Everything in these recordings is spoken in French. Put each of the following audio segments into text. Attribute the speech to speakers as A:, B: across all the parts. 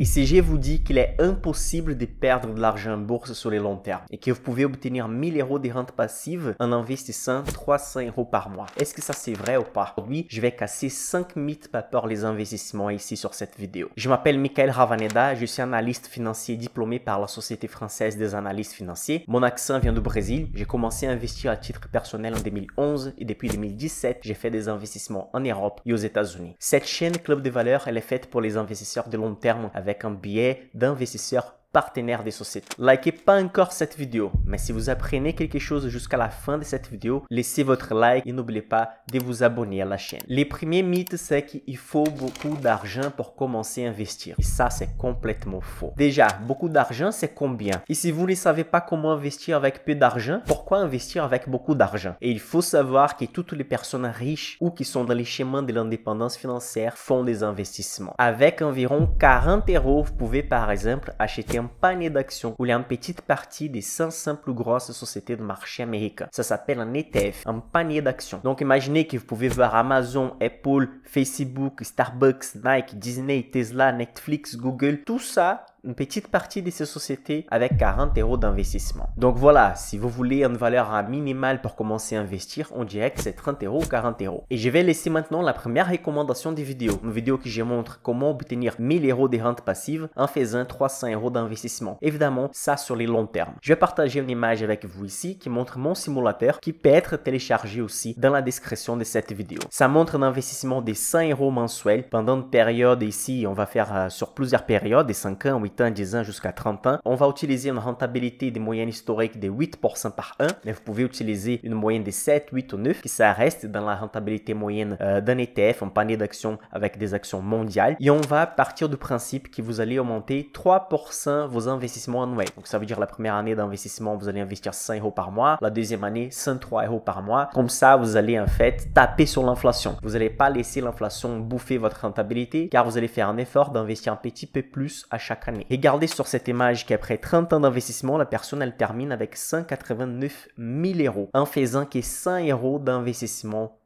A: ICG vous dit qu'il est impossible de perdre de l'argent en bourse sur le long terme et que vous pouvez obtenir 1000 euros de rente passive en investissant 300 euros par mois. Est-ce que ça c'est vrai ou pas Aujourd'hui, je vais casser 5 mythes par rapport les investissements ici sur cette vidéo. Je m'appelle Michael Ravaneda, je suis analyste financier diplômé par la Société française des analystes financiers. Mon accent vient du Brésil. J'ai commencé à investir à titre personnel en 2011 et depuis 2017, j'ai fait des investissements en Europe et aux États-Unis. Cette chaîne Club de valeurs, elle est faite pour les investisseurs de long terme avec un billet d'investisseur partenaire des sociétés. Likez pas encore cette vidéo, mais si vous apprenez quelque chose jusqu'à la fin de cette vidéo, laissez votre like et n'oubliez pas de vous abonner à la chaîne. Les premiers mythes, c'est qu'il faut beaucoup d'argent pour commencer à investir. Et ça, c'est complètement faux. Déjà, beaucoup d'argent, c'est combien Et si vous ne savez pas comment investir avec peu d'argent, pourquoi investir avec beaucoup d'argent Et il faut savoir que toutes les personnes riches ou qui sont dans les chemins de l'indépendance financière font des investissements. Avec environ 40 euros, vous pouvez par exemple acheter un un panier d'actions où il y a une petite partie des 500 plus grosses sociétés de marché américain. Ça s'appelle un ETF, un panier d'actions. Donc imaginez que vous pouvez voir Amazon, Apple, Facebook, Starbucks, Nike, Disney, Tesla, Netflix, Google, tout ça une petite partie de ces sociétés avec 40 euros d'investissement. Donc voilà, si vous voulez une valeur minimale pour commencer à investir, on dirait que c'est 30 euros ou 40 euros. Et je vais laisser maintenant la première recommandation des vidéos, une vidéo qui je montre comment obtenir 1000 euros de rente passive en faisant 300 euros d'investissement. Évidemment, ça sur les longs termes. Je vais partager une image avec vous ici qui montre mon simulateur qui peut être téléchargé aussi dans la description de cette vidéo. Ça montre un investissement de 100 euros mensuels pendant une période ici, on va faire euh, sur plusieurs périodes, des 5 ans, 8 10 ans jusqu'à 30 ans. On va utiliser une rentabilité des moyennes historiques de 8% par an, mais vous pouvez utiliser une moyenne de 7, 8 ou 9, qui ça reste dans la rentabilité moyenne euh, d'un ETF, un panier d'actions avec des actions mondiales. Et on va partir du principe que vous allez augmenter 3% vos investissements annuels. Donc ça veut dire la première année d'investissement, vous allez investir 100 euros par mois, la deuxième année 103 euros par mois. Comme ça, vous allez en fait taper sur l'inflation. Vous n'allez pas laisser l'inflation bouffer votre rentabilité car vous allez faire un effort d'investir un petit peu plus à chaque année. Regardez sur cette image qu'après 30 ans d'investissement, la personne elle termine avec 189 000 euros en faisant que 100 euros d'investissement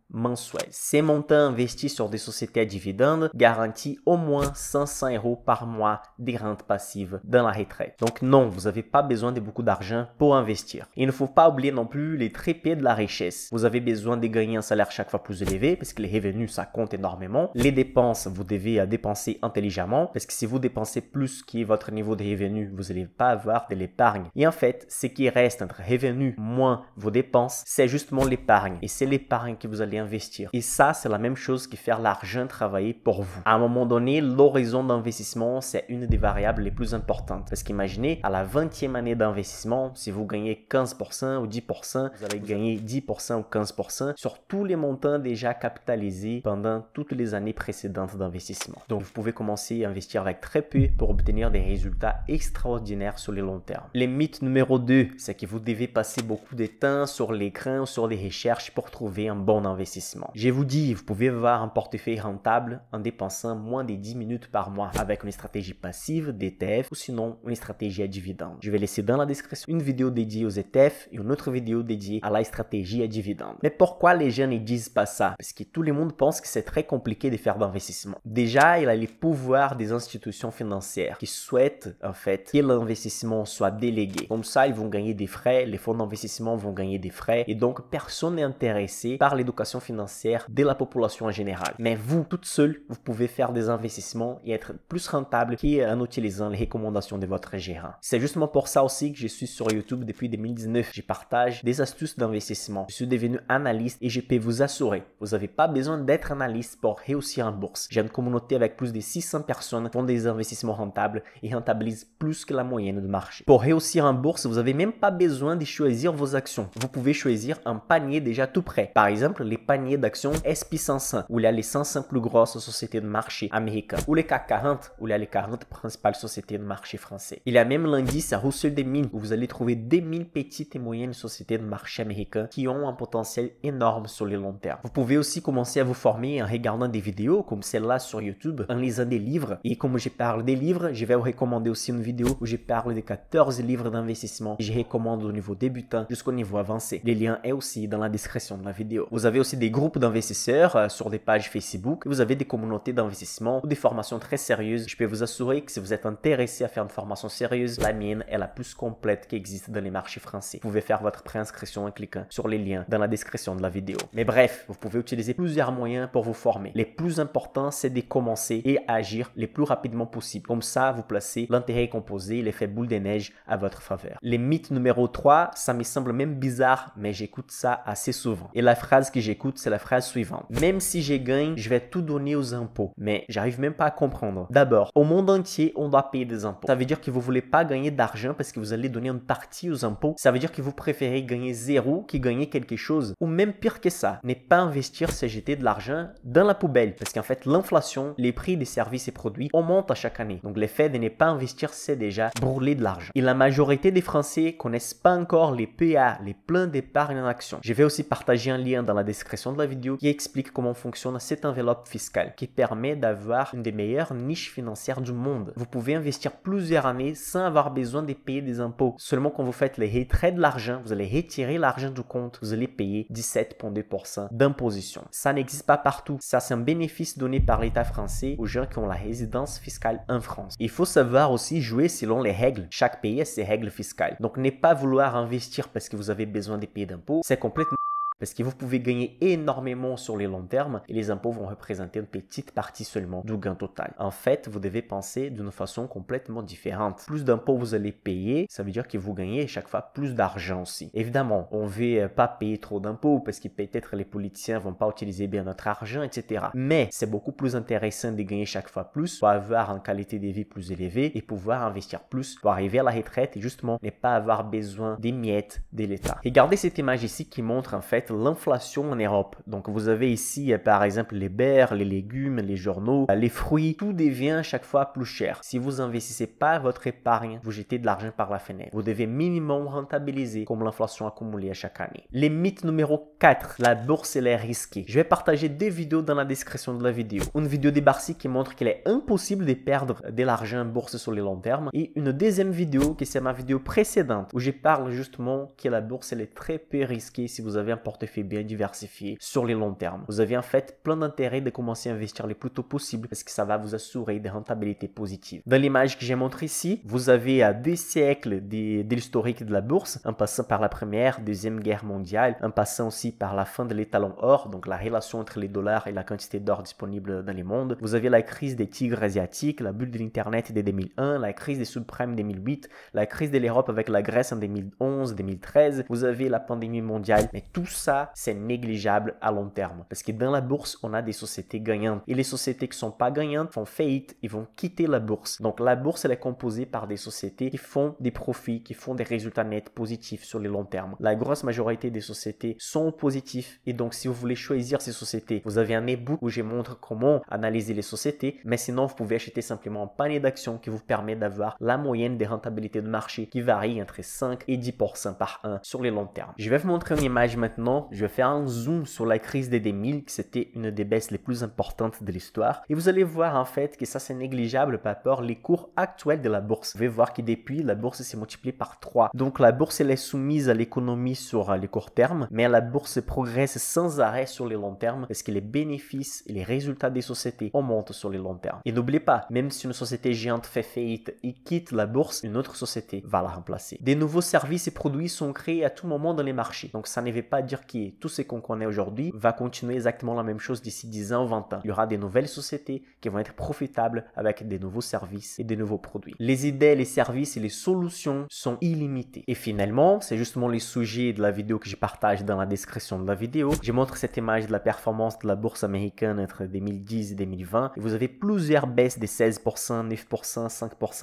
A: ces montants investis sur des sociétés à dividendes garantissent au moins 500 euros par mois des rentes passives dans la retraite. Donc non, vous n'avez pas besoin de beaucoup d'argent pour investir. Il ne faut pas oublier non plus les trépieds de la richesse. Vous avez besoin de gagner un salaire chaque fois plus élevé parce que les revenus, ça compte énormément. Les dépenses, vous devez euh, dépenser intelligemment parce que si vous dépensez plus que votre niveau de revenus, vous n'allez pas avoir de l'épargne. Et en fait, ce qui reste entre revenus moins vos dépenses, c'est justement l'épargne. Et c'est l'épargne que vous allez investir. Et ça, c'est la même chose que faire l'argent travailler pour vous. À un moment donné, l'horizon d'investissement, c'est une des variables les plus importantes. Parce qu'imaginez, à la 20e année d'investissement, si vous gagnez 15% ou 10%, vous allez gagner 10% ou 15% sur tous les montants déjà capitalisés pendant toutes les années précédentes d'investissement. Donc, vous pouvez commencer à investir avec très peu pour obtenir des résultats extraordinaires sur le long terme. Les mythes numéro 2, c'est que vous devez passer beaucoup de temps sur l'écran ou sur les recherches pour trouver un bon investissement. Je vous dis, vous pouvez avoir un portefeuille rentable en dépensant moins de 10 minutes par mois avec une stratégie passive d'ETF ou sinon une stratégie à dividendes. Je vais laisser dans la description une vidéo dédiée aux ETF et une autre vidéo dédiée à la stratégie à dividendes. Mais pourquoi les gens ne disent pas ça Parce que tout le monde pense que c'est très compliqué de faire d'investissement. Déjà, il y a les pouvoirs des institutions financières qui souhaitent en fait que l'investissement soit délégué. Comme ça, ils vont gagner des frais, les fonds d'investissement vont gagner des frais et donc personne n'est intéressé par l'éducation financière de la population en général. Mais vous, toute seule, vous pouvez faire des investissements et être plus rentable qu'en utilisant les recommandations de votre gérant. C'est justement pour ça aussi que je suis sur YouTube depuis 2019. Je partage des astuces d'investissement. Je suis devenu analyste et je peux vous assurer, vous n'avez pas besoin d'être analyste pour réussir en bourse. J'ai une communauté avec plus de 600 personnes qui font des investissements rentables et rentabilisent plus que la moyenne du marché. Pour réussir en bourse, vous n'avez même pas besoin de choisir vos actions. Vous pouvez choisir un panier déjà tout prêt. Par exemple, les panier d'action SP500, où il y a les 500 plus grosses sociétés de marché américaines, ou les CAC 40, où il y a les 40 principales sociétés de marché français. Il y a même l'indice Russell des Mines, où vous allez trouver des 1000 petites et moyennes sociétés de marché américains qui ont un potentiel énorme sur le long terme. Vous pouvez aussi commencer à vous former en regardant des vidéos comme celle-là sur YouTube, en lisant des livres. Et comme je parle des livres, je vais vous recommander aussi une vidéo où je parle des 14 livres d'investissement que je recommande au niveau débutant jusqu'au niveau avancé. Les liens est aussi dans la description de la vidéo. Vous avez aussi des groupes d'investisseurs euh, sur des pages Facebook. Vous avez des communautés d'investissement ou des formations très sérieuses. Je peux vous assurer que si vous êtes intéressé à faire une formation sérieuse, la mienne est la plus complète qui existe dans les marchés français. Vous pouvez faire votre préinscription en cliquant sur les liens dans la description de la vidéo. Mais bref, vous pouvez utiliser plusieurs moyens pour vous former. Les plus importants, c'est de commencer et agir le plus rapidement possible. Comme ça, vous placez l'intérêt composé, l'effet boule des neige à votre faveur. Les mythes numéro 3, ça me semble même bizarre, mais j'écoute ça assez souvent. Et la phrase que j'ai c'est la phrase suivante. Même si j'ai gagné je vais tout donner aux impôts. Mais j'arrive même pas à comprendre. D'abord, au monde entier, on doit payer des impôts. Ça veut dire que vous voulez pas gagner d'argent parce que vous allez donner une partie aux impôts. Ça veut dire que vous préférez gagner zéro que gagner quelque chose. Ou même pire que ça, ne pas investir, c'est jeter de l'argent dans la poubelle. Parce qu'en fait, l'inflation, les prix des services et produits augmentent à chaque année. Donc l'effet de ne pas investir, c'est déjà brûler de l'argent. Et la majorité des Français connaissent pas encore les PA, les plans d'épargne en action. Je vais aussi partager un lien dans la description de la vidéo qui explique comment fonctionne cette enveloppe fiscale qui permet d'avoir une des meilleures niches financières du monde. Vous pouvez investir plusieurs années sans avoir besoin de payer des impôts. Seulement quand vous faites les retraits de l'argent, vous allez retirer l'argent du compte, vous allez payer 17,2% d'imposition. Ça n'existe pas partout. Ça, c'est un bénéfice donné par l'État français aux gens qui ont la résidence fiscale en France. Il faut savoir aussi jouer selon les règles. Chaque pays a ses règles fiscales. Donc, ne pas vouloir investir parce que vous avez besoin de payer d'impôts, c'est complètement parce que vous pouvez gagner énormément sur les longs termes et les impôts vont représenter une petite partie seulement du gain total. En fait, vous devez penser d'une façon complètement différente. Plus d'impôts vous allez payer, ça veut dire que vous gagnez chaque fois plus d'argent aussi. Évidemment, on ne veut euh, pas payer trop d'impôts parce que peut-être les politiciens vont pas utiliser bien notre argent, etc. Mais c'est beaucoup plus intéressant de gagner chaque fois plus pour avoir une qualité de vie plus élevée et pouvoir investir plus pour arriver à la retraite et justement ne pas avoir besoin des miettes de l'État. Regardez cette image ici qui montre en fait l'inflation en Europe. Donc vous avez ici euh, par exemple les berres, les légumes, les journaux, euh, les fruits, tout devient à chaque fois plus cher. Si vous investissez pas votre épargne, vous jetez de l'argent par la fenêtre. Vous devez minimum rentabiliser comme l'inflation accumulée à chaque année. Les mythes numéro 4, la bourse elle est risquée. Je vais partager deux vidéos dans la description de la vidéo. Une vidéo des Barcy qui montre qu'il est impossible de perdre de l'argent en bourse sur le long terme et une deuxième vidéo qui c'est ma vidéo précédente où je parle justement que la bourse elle est très peu risquée si vous avez un portefeuille fait bien diversifié sur les longs termes. Vous avez en fait plein d'intérêt de commencer à investir le plus tôt possible parce que ça va vous assurer des rentabilités positives. Dans l'image que j'ai montré ici, vous avez à deux siècles de, de l'historique de la bourse, en passant par la première, deuxième guerre mondiale, en passant aussi par la fin de l'étalon or, donc la relation entre les dollars et la quantité d'or disponible dans le monde. Vous avez la crise des tigres asiatiques, la bulle de l'Internet de 2001, la crise des subprimes 2008, la crise de l'Europe avec la Grèce en 2011, 2013. Vous avez la pandémie mondiale. Mais tout ça c'est négligeable à long terme. Parce que dans la bourse, on a des sociétés gagnantes. Et les sociétés qui sont pas gagnantes font faillite et vont quitter la bourse. Donc la bourse, elle est composée par des sociétés qui font des profits, qui font des résultats nets positifs sur les long termes. La grosse majorité des sociétés sont positifs. Et donc, si vous voulez choisir ces sociétés, vous avez un e-book où je montre comment analyser les sociétés. Mais sinon, vous pouvez acheter simplement un panier d'actions qui vous permet d'avoir la moyenne des rentabilités de marché qui varie entre 5 et 10% par an sur les long termes. Je vais vous montrer une image maintenant je vais faire un zoom sur la crise des 2000, qui c'était une des baisses les plus importantes de l'histoire. Et vous allez voir en fait que ça c'est négligeable par rapport les cours actuels de la bourse. Vous allez voir que depuis, la bourse s'est multipliée par 3. Donc la bourse elle est soumise à l'économie sur euh, les courts termes, mais la bourse progresse sans arrêt sur les longs termes parce que les bénéfices et les résultats des sociétés augmentent sur les longs termes. Et n'oubliez pas, même si une société géante fait faillite et quitte la bourse, une autre société va la remplacer. Des nouveaux services et produits sont créés à tout moment dans les marchés. Donc ça ne veut pas dire est tout ce qu'on connaît aujourd'hui va continuer exactement la même chose d'ici 10 ans, 20 ans. Il y aura des nouvelles sociétés qui vont être profitables avec des nouveaux services et des nouveaux produits. Les idées, les services et les solutions sont illimitées. Et finalement, c'est justement les sujets de la vidéo que je partage dans la description de la vidéo. Je montre cette image de la performance de la bourse américaine entre 2010 et 2020. vous avez plusieurs baisses des 16%, 9%, 5%,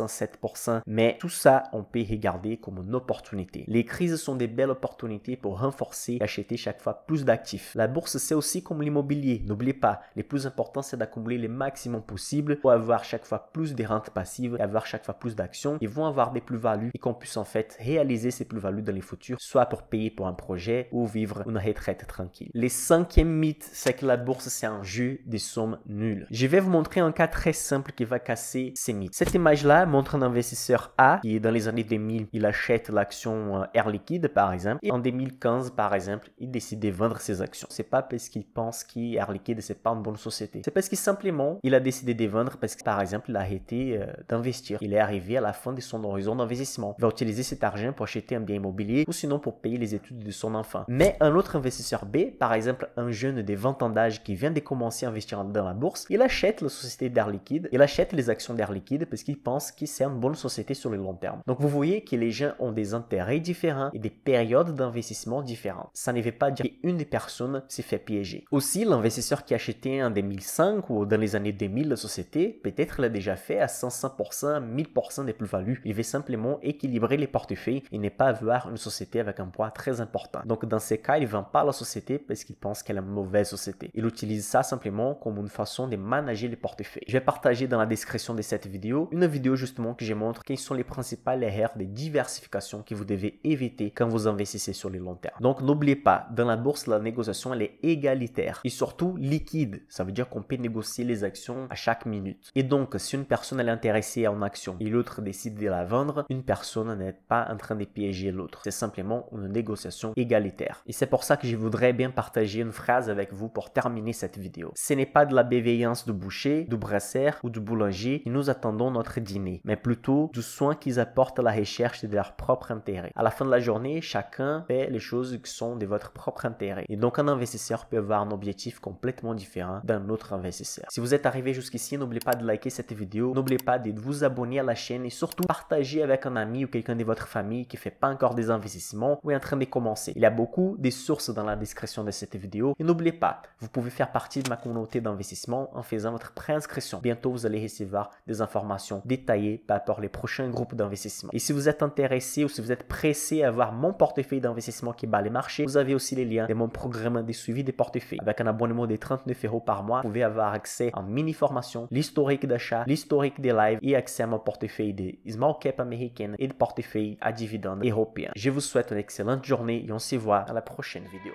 A: 7%. Mais tout ça, on peut regarder comme une opportunité. Les crises sont des belles opportunités pour renforcer acheter chaque fois plus d'actifs. La bourse, c'est aussi comme l'immobilier. N'oubliez pas, le plus important, c'est d'accumuler le maximum possible pour avoir chaque fois plus de rentes passives et avoir chaque fois plus d'actions et vont avoir des plus-values et qu'on puisse en fait réaliser ces plus-values dans les futurs, soit pour payer pour un projet ou vivre une retraite tranquille. Les cinquième mythe, c'est que la bourse, c'est un jeu des sommes nulles. Je vais vous montrer un cas très simple qui va casser ces mythes. Cette image-là montre un investisseur A qui, dans les années 2000, il achète l'action euh, Air Liquide, par exemple, et en 2015, par exemple, il décide de vendre ses actions. C'est pas parce qu'il pense qu'Air Liquide c'est pas une bonne société. C'est parce que simplement il a décidé de vendre parce que par exemple il a arrêté euh, d'investir. Il est arrivé à la fin de son horizon d'investissement. Il va utiliser cet argent pour acheter un bien immobilier ou sinon pour payer les études de son enfant. Mais un autre investisseur B, par exemple un jeune de 20 ans d'âge qui vient de commencer à investir dans la bourse, il achète la société d'Air Liquide, il achète les actions d'Air Liquide parce qu'il pense que c'est une bonne société sur le long terme. Donc vous voyez que les gens ont des intérêts différents et des périodes d'investissement différentes. Ça n'est pas dire qu'une des personnes s'est fait piéger. Aussi, l'investisseur qui achetait en 2005 ou dans les années 2000 la société, peut-être l'a déjà fait à 100%, 1000% des plus-values. Il veut simplement équilibrer les portefeuilles et n'est pas avoir une société avec un poids très important. Donc dans ces cas, il ne vend pas la société parce qu'il pense qu'elle est une mauvaise société. Il utilise ça simplement comme une façon de manager les portefeuilles. Je vais partager dans la description de cette vidéo une vidéo justement que je montre quelles sont les principales erreurs de diversification que vous devez éviter quand vous investissez sur le long terme. Donc n'oubliez pas dans la bourse, la négociation, elle est égalitaire et surtout liquide. Ça veut dire qu'on peut négocier les actions à chaque minute. Et donc, si une personne est intéressée à une action et l'autre décide de la vendre, une personne n'est pas en train de piéger l'autre. C'est simplement une négociation égalitaire. Et c'est pour ça que je voudrais bien partager une phrase avec vous pour terminer cette vidéo. Ce n'est pas de la bienveillance du boucher, du brasser ou du boulanger que nous attendons notre dîner, mais plutôt du soin qu'ils apportent à la recherche de leur propre intérêt. À la fin de la journée, chacun fait les choses qui sont de votre propre intérêt. Et donc un investisseur peut avoir un objectif complètement différent d'un autre investisseur. Si vous êtes arrivé jusqu'ici, n'oubliez pas de liker cette vidéo, n'oubliez pas de vous abonner à la chaîne et surtout partager avec un ami ou quelqu'un de votre famille qui fait pas encore des investissements ou est en train de commencer. Il y a beaucoup de sources dans la description de cette vidéo et n'oubliez pas, vous pouvez faire partie de ma communauté d'investissement en faisant votre préinscription. Bientôt, vous allez recevoir des informations détaillées par rapport les prochains groupes d'investissement. Et si vous êtes intéressé ou si vous êtes pressé à voir mon portefeuille d'investissement qui bat les marchés, vous avez aussi les liens de mon programme de suivi des portefeuilles. Avec un abonnement de 39 euros par mois, vous pouvez avoir accès à mini formation, l'historique d'achat, l'historique des lives et accès à mon portefeuille de small cap américaine et de portefeuille à dividendes européens. Je vous souhaite une excellente journée et on se voit à la prochaine vidéo.